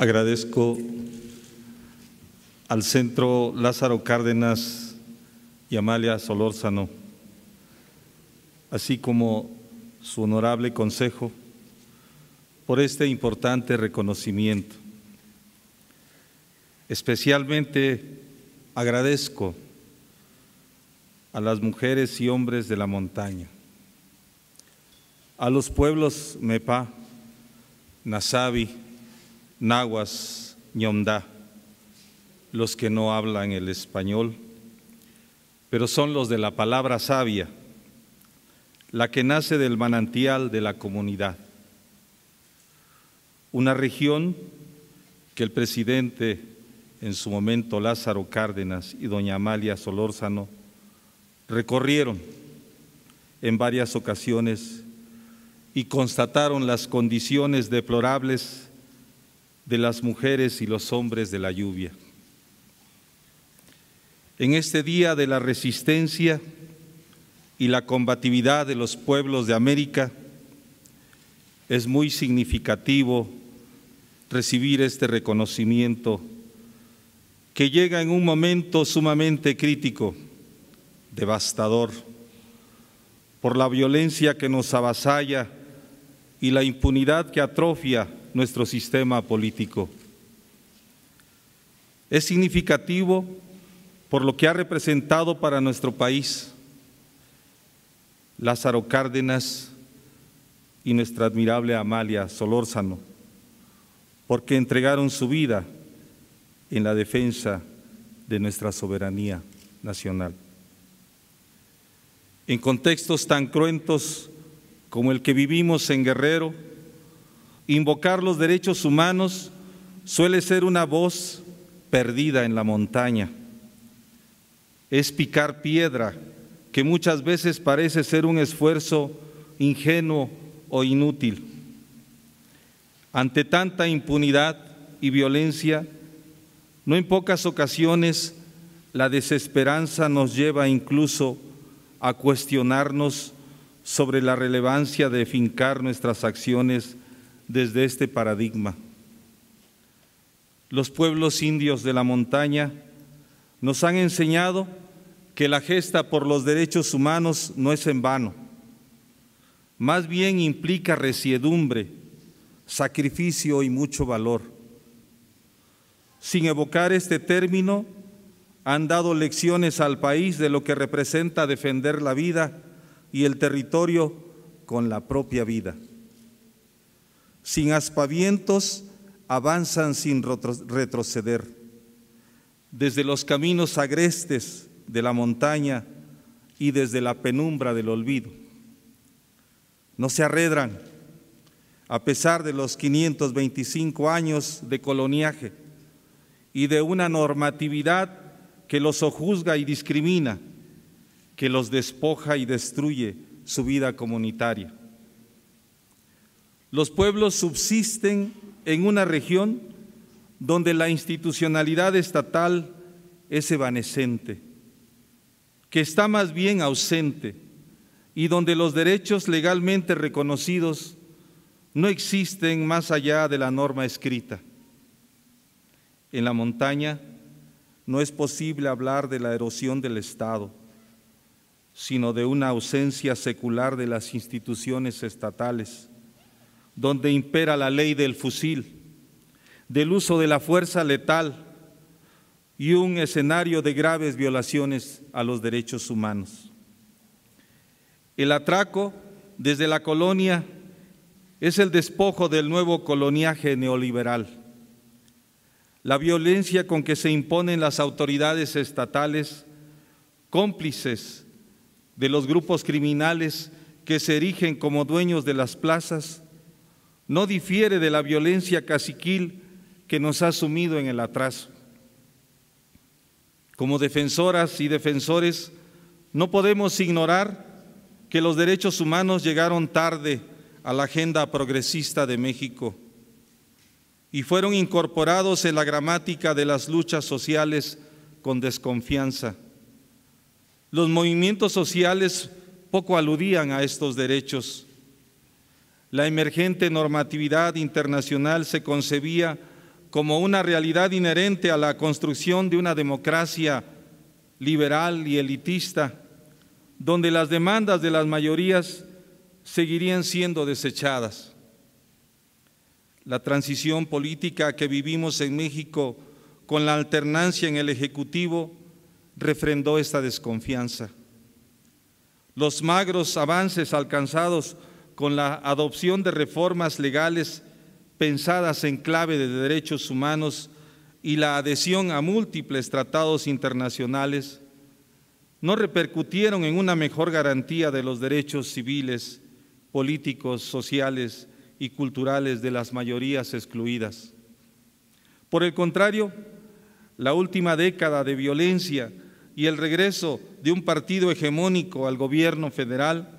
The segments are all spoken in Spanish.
Agradezco al Centro Lázaro Cárdenas y Amalia Solórzano, así como su honorable consejo, por este importante reconocimiento. Especialmente agradezco a las mujeres y hombres de la montaña, a los pueblos Mepa, Nasabi, nahuas ñomda, los que no hablan el español, pero son los de la palabra sabia, la que nace del manantial de la comunidad. Una región que el presidente, en su momento Lázaro Cárdenas y doña Amalia Solórzano, recorrieron en varias ocasiones y constataron las condiciones deplorables de las mujeres y los hombres de la lluvia. En este día de la resistencia y la combatividad de los pueblos de América, es muy significativo recibir este reconocimiento que llega en un momento sumamente crítico, devastador, por la violencia que nos avasalla y la impunidad que atrofia nuestro sistema político. Es significativo por lo que ha representado para nuestro país Lázaro Cárdenas y nuestra admirable Amalia Solórzano, porque entregaron su vida en la defensa de nuestra soberanía nacional. En contextos tan cruentos como el que vivimos en Guerrero, Invocar los derechos humanos suele ser una voz perdida en la montaña. Es picar piedra, que muchas veces parece ser un esfuerzo ingenuo o inútil. Ante tanta impunidad y violencia, no en pocas ocasiones la desesperanza nos lleva incluso a cuestionarnos sobre la relevancia de fincar nuestras acciones desde este paradigma. Los pueblos indios de la montaña nos han enseñado que la gesta por los derechos humanos no es en vano, más bien implica resiedumbre, sacrificio y mucho valor. Sin evocar este término, han dado lecciones al país de lo que representa defender la vida y el territorio con la propia vida. Sin aspavientos avanzan sin retroceder. Desde los caminos agrestes de la montaña y desde la penumbra del olvido. No se arredran, a pesar de los 525 años de coloniaje y de una normatividad que los sojuzga y discrimina, que los despoja y destruye su vida comunitaria. Los pueblos subsisten en una región donde la institucionalidad estatal es evanescente, que está más bien ausente y donde los derechos legalmente reconocidos no existen más allá de la norma escrita. En la montaña no es posible hablar de la erosión del Estado, sino de una ausencia secular de las instituciones estatales donde impera la ley del fusil, del uso de la fuerza letal y un escenario de graves violaciones a los derechos humanos. El atraco desde la colonia es el despojo del nuevo coloniaje neoliberal. La violencia con que se imponen las autoridades estatales, cómplices de los grupos criminales que se erigen como dueños de las plazas no difiere de la violencia caciquil que nos ha sumido en el atraso. Como defensoras y defensores, no podemos ignorar que los derechos humanos llegaron tarde a la agenda progresista de México y fueron incorporados en la gramática de las luchas sociales con desconfianza. Los movimientos sociales poco aludían a estos derechos la emergente normatividad internacional se concebía como una realidad inherente a la construcción de una democracia liberal y elitista, donde las demandas de las mayorías seguirían siendo desechadas. La transición política que vivimos en México con la alternancia en el Ejecutivo refrendó esta desconfianza. Los magros avances alcanzados con la adopción de reformas legales pensadas en clave de derechos humanos y la adhesión a múltiples tratados internacionales, no repercutieron en una mejor garantía de los derechos civiles, políticos, sociales y culturales de las mayorías excluidas. Por el contrario, la última década de violencia y el regreso de un partido hegemónico al gobierno federal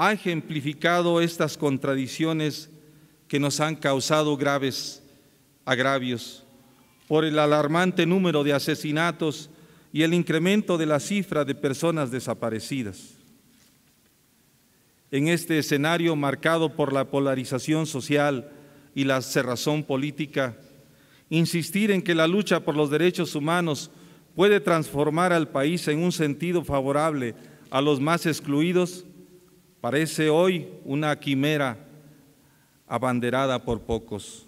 ha ejemplificado estas contradicciones que nos han causado graves agravios por el alarmante número de asesinatos y el incremento de la cifra de personas desaparecidas. En este escenario marcado por la polarización social y la cerrazón política, insistir en que la lucha por los derechos humanos puede transformar al país en un sentido favorable a los más excluidos Parece hoy una quimera abanderada por pocos.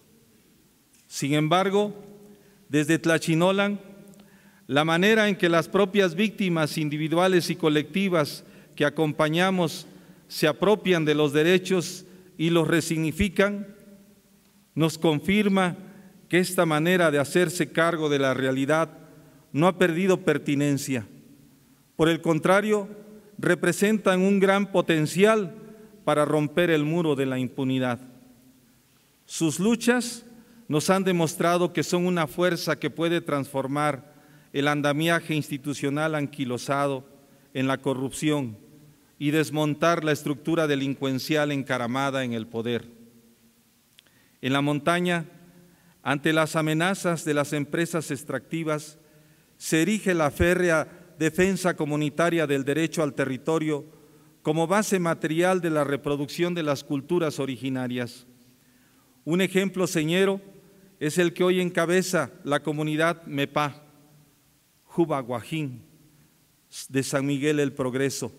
Sin embargo, desde Tlachinolan, la manera en que las propias víctimas individuales y colectivas que acompañamos se apropian de los derechos y los resignifican, nos confirma que esta manera de hacerse cargo de la realidad no ha perdido pertinencia. Por el contrario, representan un gran potencial para romper el muro de la impunidad. Sus luchas nos han demostrado que son una fuerza que puede transformar el andamiaje institucional anquilosado en la corrupción y desmontar la estructura delincuencial encaramada en el poder. En la montaña, ante las amenazas de las empresas extractivas, se erige la férrea defensa comunitaria del derecho al territorio como base material de la reproducción de las culturas originarias. Un ejemplo señero es el que hoy encabeza la comunidad MEPA, Guajín, de San Miguel el Progreso,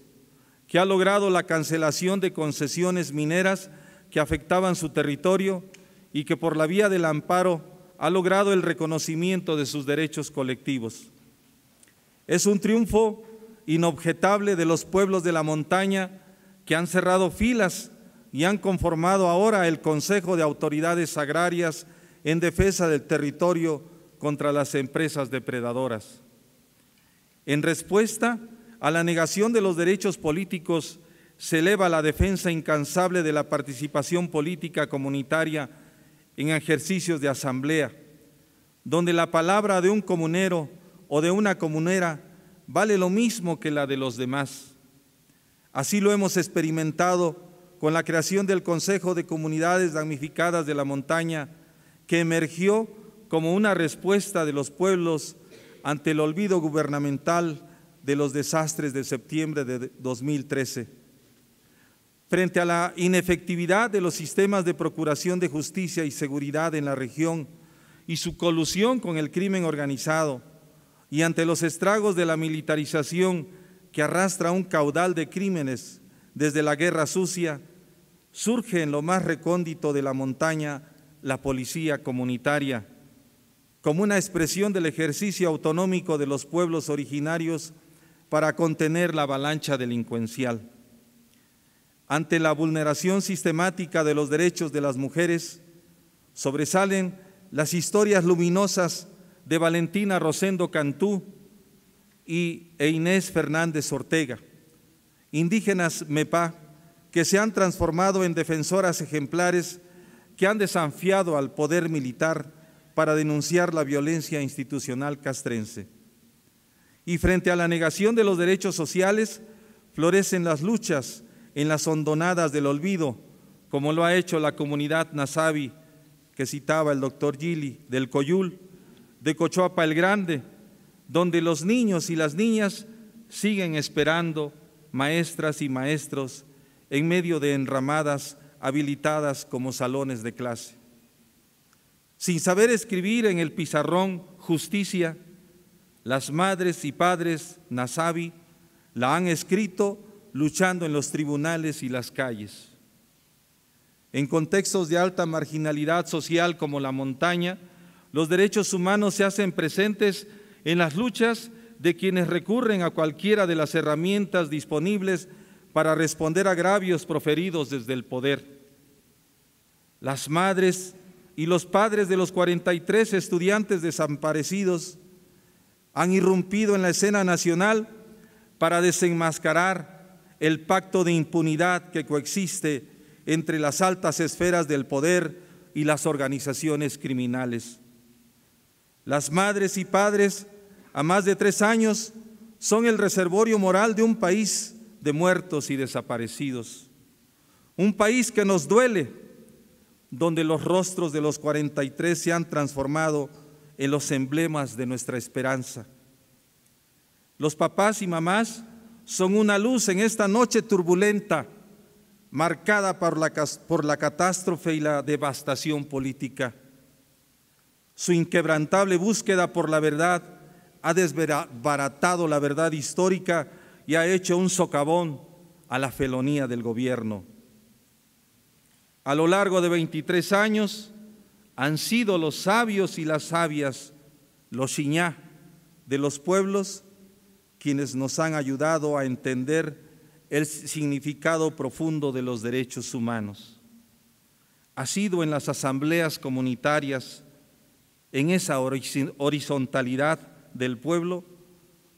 que ha logrado la cancelación de concesiones mineras que afectaban su territorio y que por la vía del amparo ha logrado el reconocimiento de sus derechos colectivos. Es un triunfo inobjetable de los pueblos de la montaña que han cerrado filas y han conformado ahora el Consejo de Autoridades Agrarias en defensa del territorio contra las empresas depredadoras. En respuesta a la negación de los derechos políticos, se eleva la defensa incansable de la participación política comunitaria en ejercicios de asamblea, donde la palabra de un comunero o de una comunera vale lo mismo que la de los demás. Así lo hemos experimentado con la creación del Consejo de Comunidades Damnificadas de la Montaña, que emergió como una respuesta de los pueblos ante el olvido gubernamental de los desastres de septiembre de 2013. Frente a la inefectividad de los sistemas de procuración de justicia y seguridad en la región y su colusión con el crimen organizado, y ante los estragos de la militarización que arrastra un caudal de crímenes desde la guerra sucia, surge en lo más recóndito de la montaña la policía comunitaria, como una expresión del ejercicio autonómico de los pueblos originarios para contener la avalancha delincuencial. Ante la vulneración sistemática de los derechos de las mujeres, sobresalen las historias luminosas de Valentina Rosendo Cantú y, e Inés Fernández Ortega, indígenas MEPA que se han transformado en defensoras ejemplares que han desafiado al poder militar para denunciar la violencia institucional castrense. Y frente a la negación de los derechos sociales, florecen las luchas en las hondonadas del olvido, como lo ha hecho la comunidad nazavi que citaba el doctor Gili del Coyul, de Cochoapa el Grande, donde los niños y las niñas siguen esperando maestras y maestros en medio de enramadas habilitadas como salones de clase. Sin saber escribir en el pizarrón justicia, las madres y padres nazavi la han escrito luchando en los tribunales y las calles. En contextos de alta marginalidad social como la montaña, los derechos humanos se hacen presentes en las luchas de quienes recurren a cualquiera de las herramientas disponibles para responder a agravios proferidos desde el poder. Las madres y los padres de los 43 estudiantes desaparecidos han irrumpido en la escena nacional para desenmascarar el pacto de impunidad que coexiste entre las altas esferas del poder y las organizaciones criminales. Las madres y padres a más de tres años son el reservorio moral de un país de muertos y desaparecidos. Un país que nos duele, donde los rostros de los 43 se han transformado en los emblemas de nuestra esperanza. Los papás y mamás son una luz en esta noche turbulenta, marcada por la, por la catástrofe y la devastación política. Su inquebrantable búsqueda por la verdad ha desbaratado la verdad histórica y ha hecho un socavón a la felonía del gobierno. A lo largo de 23 años han sido los sabios y las sabias, los iñá de los pueblos, quienes nos han ayudado a entender el significado profundo de los derechos humanos. Ha sido en las asambleas comunitarias en esa horizontalidad del pueblo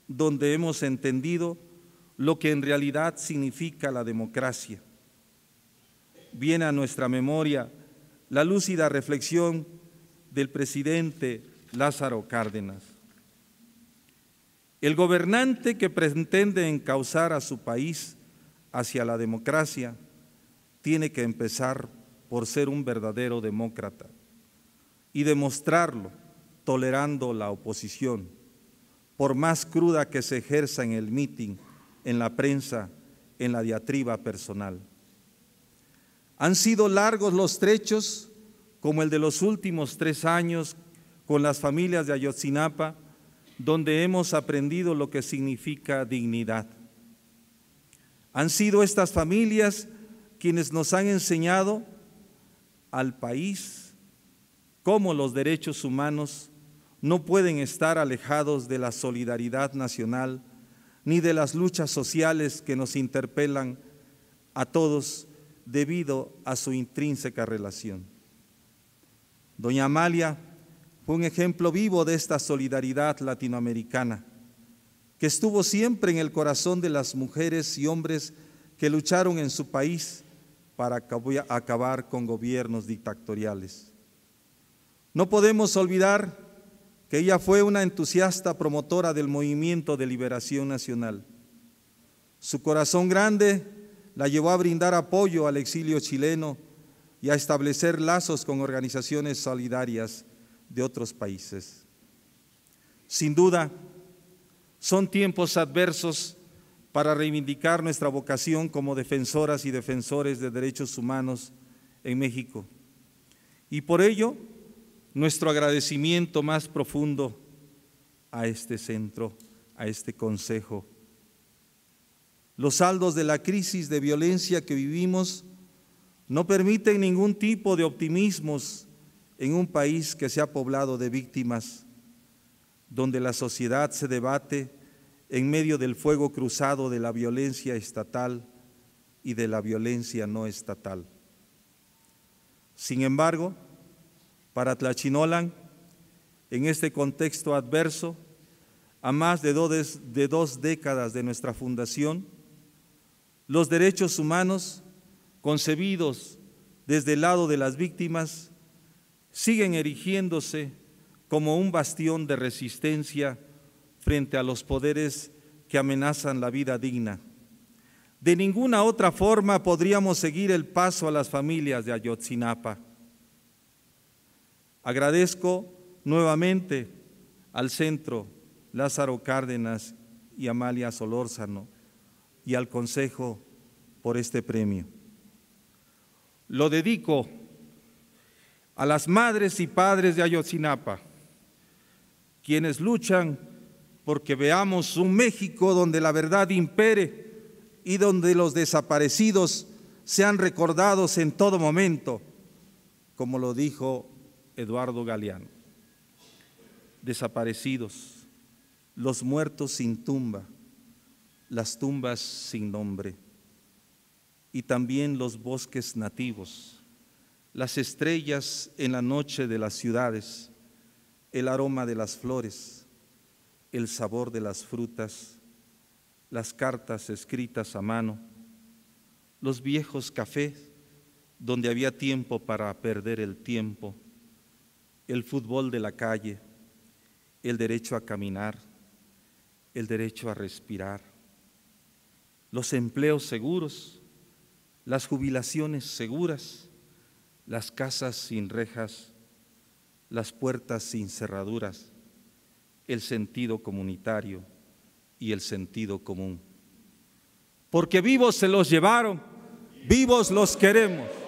donde hemos entendido lo que en realidad significa la democracia. Viene a nuestra memoria la lúcida reflexión del presidente Lázaro Cárdenas. El gobernante que pretende encauzar a su país hacia la democracia tiene que empezar por ser un verdadero demócrata y demostrarlo tolerando la oposición, por más cruda que se ejerza en el mitin, en la prensa, en la diatriba personal. Han sido largos los trechos, como el de los últimos tres años con las familias de Ayotzinapa, donde hemos aprendido lo que significa dignidad. Han sido estas familias quienes nos han enseñado al país cómo los derechos humanos no pueden estar alejados de la solidaridad nacional ni de las luchas sociales que nos interpelan a todos debido a su intrínseca relación. Doña Amalia fue un ejemplo vivo de esta solidaridad latinoamericana, que estuvo siempre en el corazón de las mujeres y hombres que lucharon en su país para acabar con gobiernos dictatoriales. No podemos olvidar que ella fue una entusiasta promotora del movimiento de liberación nacional. Su corazón grande la llevó a brindar apoyo al exilio chileno y a establecer lazos con organizaciones solidarias de otros países. Sin duda, son tiempos adversos para reivindicar nuestra vocación como defensoras y defensores de derechos humanos en México. Y por ello, nuestro agradecimiento más profundo a este centro, a este consejo. Los saldos de la crisis de violencia que vivimos no permiten ningún tipo de optimismos en un país que se ha poblado de víctimas, donde la sociedad se debate en medio del fuego cruzado de la violencia estatal y de la violencia no estatal. Sin embargo, para Tlachinolan, en este contexto adverso, a más de dos, de dos décadas de nuestra fundación, los derechos humanos concebidos desde el lado de las víctimas siguen erigiéndose como un bastión de resistencia frente a los poderes que amenazan la vida digna. De ninguna otra forma podríamos seguir el paso a las familias de Ayotzinapa. Agradezco nuevamente al centro Lázaro Cárdenas y Amalia Solórzano y al Consejo por este premio. Lo dedico a las madres y padres de Ayotzinapa, quienes luchan porque veamos un México donde la verdad impere y donde los desaparecidos sean recordados en todo momento, como lo dijo Eduardo Galeano. Desaparecidos, los muertos sin tumba, las tumbas sin nombre, y también los bosques nativos, las estrellas en la noche de las ciudades, el aroma de las flores, el sabor de las frutas, las cartas escritas a mano, los viejos cafés donde había tiempo para perder el tiempo, el fútbol de la calle, el derecho a caminar, el derecho a respirar, los empleos seguros, las jubilaciones seguras, las casas sin rejas, las puertas sin cerraduras, el sentido comunitario y el sentido común. Porque vivos se los llevaron, vivos los queremos.